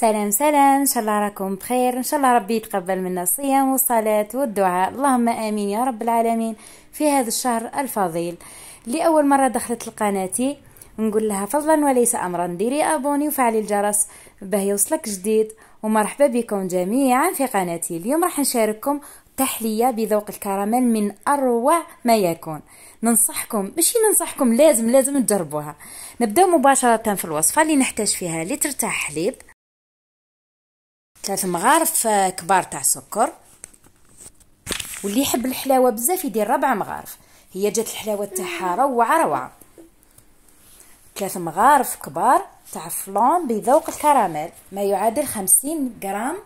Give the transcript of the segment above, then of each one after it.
سلام سلام ان شاء الله راكم بخير ان شاء الله ربي يتقبل منا الصيام والصلاه والدعاء اللهم امين يا رب العالمين في هذا الشهر الفضيل لاول مره دخلت لقناتي نقول لها فضلا وليس امرا ديري ابوني وفعلي الجرس باه يوصلك جديد ومرحبا بكم جميعا في قناتي اليوم راح نشارككم تحلية بذوق الكراميل من أروع ما يكون ننصحكم ماشي ننصحكم لازم لازم تجربوها نبدأ مباشرة في الوصفة اللي نحتاج فيها لتر تاع حليب ثلاث مغارف آه، كبار تاع سكر واللي يحب الحلاوه بزاف يدير ربع مغارف هي جات الحلاوه تاعها روعه روعه ثلاث مغارف كبار تاع فلون بذوق الكراميل ما يعادل خمسين غرام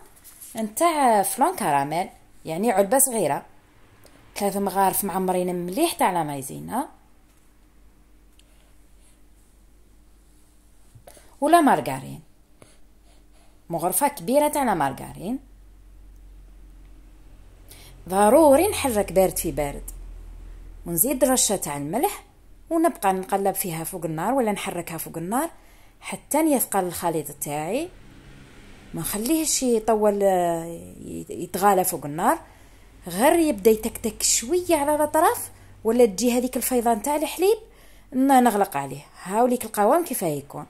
نتاع فلون كراميل يعني علبه صغيره ثلاث مغارف معمرين مليح تاع لا مايزينا ولا مارغارين مغرفة كبيرة تاع مارغارين ضروري نحرك بارد في بارد ونزيد رشة تاع الملح ونبقى نقلب فيها فوق النار ولا نحركها فوق النار حتى يثقل الخليط تاعي ما نخليهش يطول يتغالى فوق النار غير يبدا يتكتك شويه على الاطراف ولا تجي هذيك الفيضان تاع الحليب نغلق عليه هاوليك القوام كيفاه يكون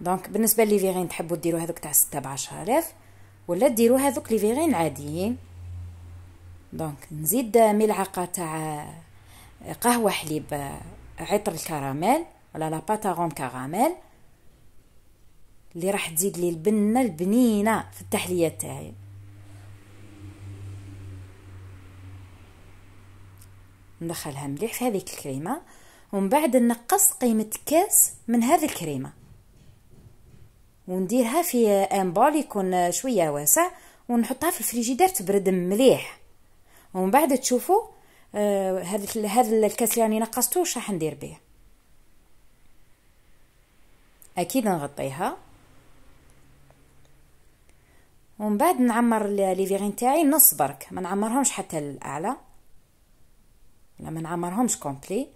دونك بالنسبه لي فيغين تحبوا ديروا هذوك تاع 6 ب 10000 ولا ديروا هذوك لي فيغين عاديين دونك نزيد ملعقه تاع قهوه حليب عطر الكراميل ولا لا باتاغون كراميل اللي راح تزيد لي البنه البنينه في التحليه تاعي ندخلها مليح في هذه الكريمه ومن بعد نقص قيمه كاس من هذه الكريمه ونديرها في ان بول يكون شويه واسع ونحطها في الفريجيدير تبرد مليح ومن بعد تشوفوا هذا آه، هذا الكاس اللي راني نقصته واش راح ندير به اكيد نغطيها ومن بعد نعمر لي فيغين تاعي نص برك ما نعمرهمش حتى للاعلى لا ما نعمرهمش كومبلي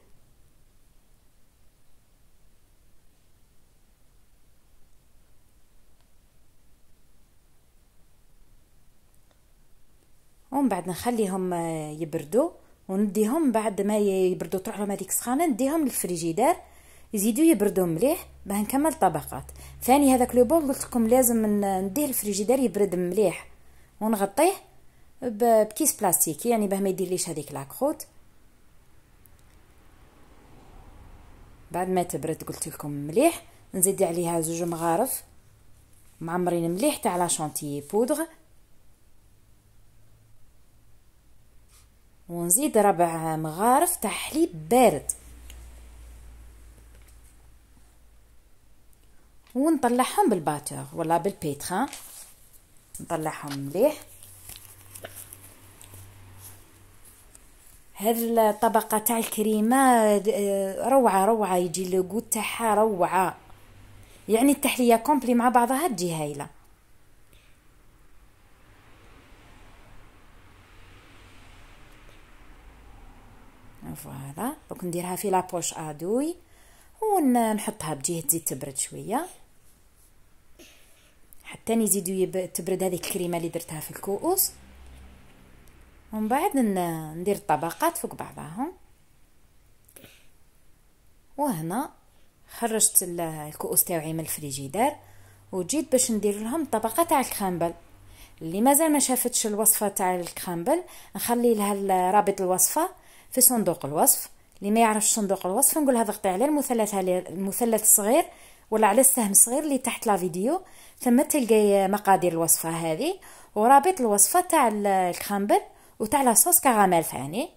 ومن بعد نخليهم آه، يبردوا ونديهم بعد ما يبردوا تروح لهم هذيك السخانه نديهم للفريجيدار يزيدوا يبردوا مليح باه نكمل طبقات ثاني هذاك لو بول قلت لكم لازم نديه للفريجيدار يبرد مليح ونغطيه بكيس بلاستيكي يعني باه ما يديرليش هذيك لاكروت بعد ما تبرد قلت لكم مليح نزيد عليها زوج مغارف معمرين مليح تاع لا شونتيي بودغ ونزيد ربع مغارف تاع حليب بارد ونطلعهم بالباتور ولا بالبيتخان نطلعهم مليح هاد الطبقة تاع الكريمة آه، روعة روعة يجي لوكو تاعها روعة يعني التحلية كومبلي مع بعضها تجي هايلة فوالا دوك نديرها في لابوش ادوي ونحطها بجهه تزيد تبرد شويه حتى يزيدو تبرد هذيك الكريمه اللي درتها في الكؤوس ومن بعد ندير الطبقات فوق بعضهم وهنا خرجت الكؤوس تاوعي من الفريجيدار وجيت باش ندير لهم طبقه تاع الكرامبل اللي مازال ما شافتش الوصفه تاع الكرامبل نخلي لها رابط الوصفه في صندوق الوصف اللي ما يعرفش صندوق الوصف نقول هذا ضغطي على المثلث المثلث الصغير ولا على السهم الصغير اللي تحت لا فيديو ثم تلقاي مقادير الوصفه هذه ورابط الوصفه تاع الكرامبل وتاع لاصوص كراميل ثاني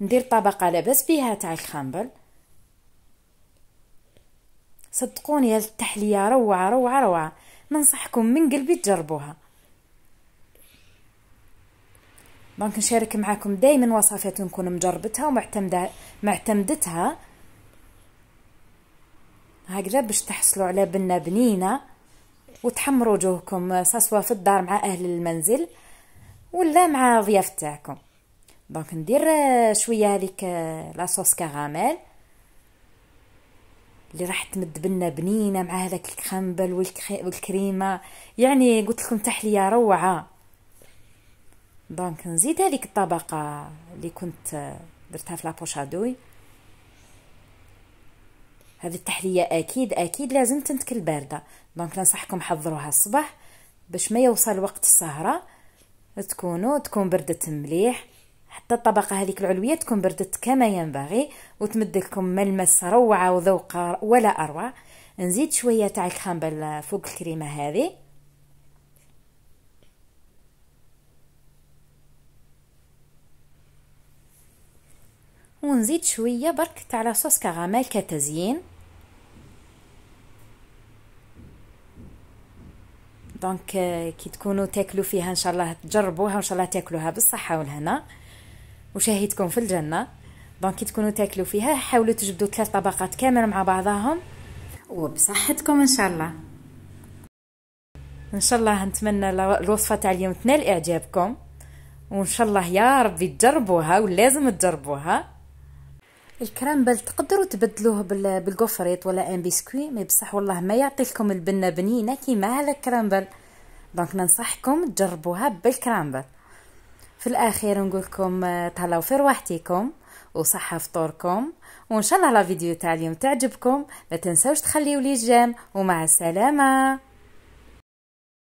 ندير طبقه لاباس بها تاع الكرامبل صدقوني التحليه روعه روعه روعه ننصحكم من قلبي تجربوها دونك نشارك معاكم دائما وصفات نكون مجربتها ومعتمده معتمدتها هكذا باش تحصلوا على بنه بنينه وتحمروا وجوهكم سواء في الدار مع اهل المنزل ولا مع ضياف تاعكم دونك ندير شويه هذيك لاصوص كراميل اللي راح تمد بنه بنينه مع هذاك الكخنبل والكريمه يعني قلت لكم تحليه روعه دونك نزيد هذيك الطبقه اللي كنت درتها في لابوش ادوي هذه التحليه اكيد اكيد لازم تنتكل بارده دونك ننصحكم حضروها الصباح باش ما يوصل وقت السهره تكونوا تكون بردت مليح حتى الطبقه هذيك العلويه تكون بردت كما ينبغي وتمد لكم ملمس روعه وذوق ولا اروع نزيد شويه تاع الخامبل فوق الكريمه هذه ونزيد شويه برك تاع لاصوص كراميل كتزيين دونك كي تكونوا تاكلوا فيها ان شاء الله تجربوها وان شاء الله تاكلوها بالصحه والهنا وشاهدكم في الجنه دونك كي تكونوا تاكلوا فيها حاولوا تجبدوا ثلاث طبقات كامل مع بعضهم وبصحتكم ان شاء الله ان شاء الله نتمنى الوصفه تاع اليوم تنال اعجابكم وان شاء الله يا ربي تجربوها ولازم تجربوها الكرامبل تقدروا تبدلوه بالكوفريت ولا ان بيسكوي مي بصح والله ما يعطي لكم البنه بنينه كيما هذا الكرامبل دونك ننصحكم تجربوها بالكرامبل في الاخير نقول لكم آه، تهلاو في رواحتكم وصحة فطوركم وان شاء الله لا فيديو تاع اليوم تعجبكم لا تنساوش تخليوا لي جيم ومع السلامه